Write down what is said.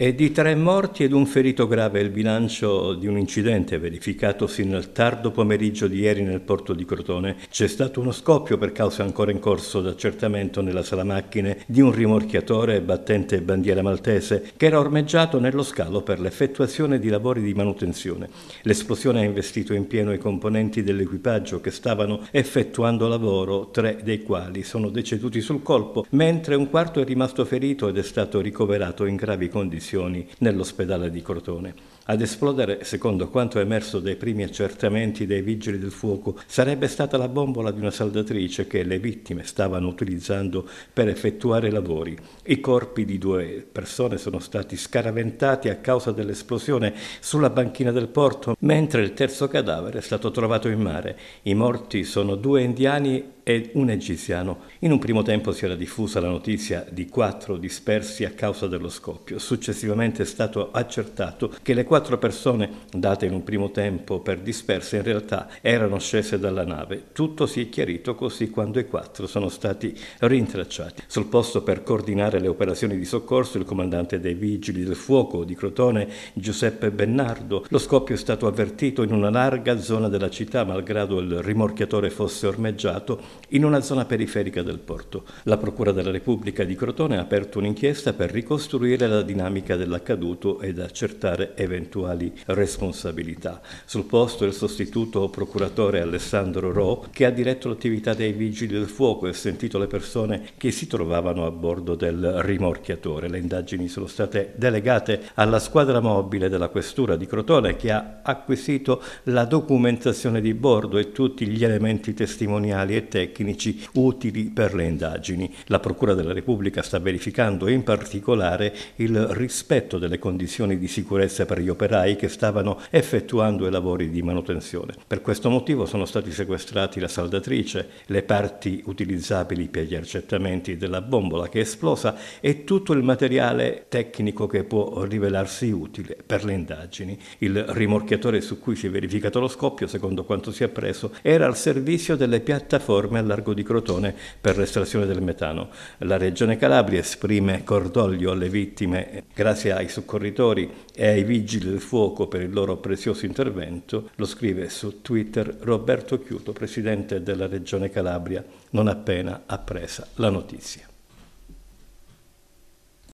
E di tre morti ed un ferito grave il bilancio di un incidente verificatosi nel tardo pomeriggio di ieri nel porto di Crotone. C'è stato uno scoppio per causa ancora in corso d'accertamento nella sala macchine di un rimorchiatore battente bandiera maltese che era ormeggiato nello scalo per l'effettuazione di lavori di manutenzione. L'esplosione ha investito in pieno i componenti dell'equipaggio che stavano effettuando lavoro, tre dei quali sono deceduti sul colpo, mentre un quarto è rimasto ferito ed è stato ricoverato in gravi condizioni condizioni nell'ospedale di Crotone. Ad esplodere, secondo quanto è emerso dai primi accertamenti dei vigili del fuoco, sarebbe stata la bombola di una saldatrice che le vittime stavano utilizzando per effettuare lavori. I corpi di due persone sono stati scaraventati a causa dell'esplosione sulla banchina del porto, mentre il terzo cadavere è stato trovato in mare. I morti sono due indiani e un egiziano. In un primo tempo si era diffusa la notizia di quattro dispersi a causa dello scoppio. Successivamente è stato accertato che le quattro quattro persone, date in un primo tempo per disperse, in realtà erano scese dalla nave. Tutto si è chiarito così quando i quattro sono stati rintracciati. Sul posto per coordinare le operazioni di soccorso il comandante dei Vigili del Fuoco di Crotone, Giuseppe Bennardo, lo scoppio è stato avvertito in una larga zona della città malgrado il rimorchiatore fosse ormeggiato in una zona periferica del porto. La Procura della Repubblica di Crotone ha aperto un'inchiesta per ricostruire la dinamica dell'accaduto ed accertare eventuali responsabilità. Sul posto il sostituto procuratore Alessandro Ro, che ha diretto l'attività dei Vigili del Fuoco e sentito le persone che si trovavano trovavano a bordo del rimorchiatore. Le indagini sono state delegate alla squadra mobile della questura di Crotone che ha acquisito la documentazione di bordo e tutti gli elementi testimoniali e tecnici utili per le indagini. La Procura della Repubblica sta verificando in particolare il rispetto delle condizioni di sicurezza per gli operai che stavano effettuando i lavori di manutenzione. Per questo motivo sono stati sequestrati la saldatrice, le parti utilizzabili per gli accettamenti del della bombola che è esplosa e tutto il materiale tecnico che può rivelarsi utile per le indagini. Il rimorchiatore su cui si è verificato lo scoppio, secondo quanto si è appreso, era al servizio delle piattaforme a largo di Crotone per l'estrazione del metano. La Regione Calabria esprime cordoglio alle vittime grazie ai soccorritori e ai vigili del fuoco per il loro prezioso intervento, lo scrive su Twitter Roberto Chiuto, presidente della Regione Calabria, non appena appresa la notizia.